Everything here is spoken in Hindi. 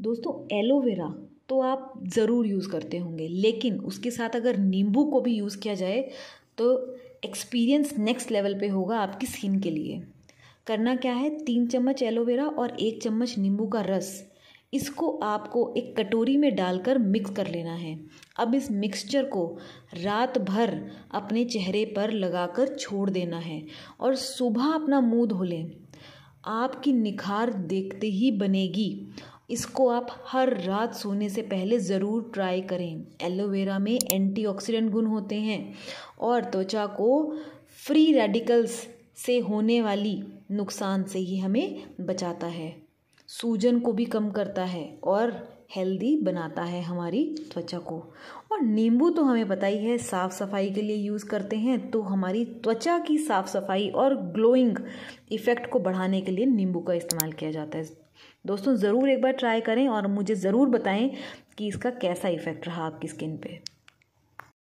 दोस्तों एलोवेरा तो आप ज़रूर यूज़ करते होंगे लेकिन उसके साथ अगर नींबू को भी यूज़ किया जाए तो एक्सपीरियंस नेक्स्ट लेवल पे होगा आपकी स्किन के लिए करना क्या है तीन चम्मच एलोवेरा और एक चम्मच नींबू का रस इसको आपको एक कटोरी में डालकर मिक्स कर लेना है अब इस मिक्सचर को रात भर अपने चेहरे पर लगाकर छोड़ देना है और सुबह अपना मुंह धो लें आपकी निखार देखते ही बनेगी इसको आप हर रात सोने से पहले ज़रूर ट्राई करें एलोवेरा में एंटीऑक्सीडेंट गुण होते हैं और त्वचा को फ्री रेडिकल्स से होने वाली नुकसान से ही हमें बचाता है सूजन को भी कम करता है और हेल्दी बनाता है हमारी त्वचा को और नींबू तो हमें पता ही है साफ़ सफाई के लिए यूज़ करते हैं तो हमारी त्वचा की साफ़ सफाई और ग्लोइंग इफ़ेक्ट को बढ़ाने के लिए नींबू का इस्तेमाल किया जाता है दोस्तों ज़रूर एक बार ट्राई करें और मुझे ज़रूर बताएं कि इसका कैसा इफ़ेक्ट रहा आपकी स्किन पे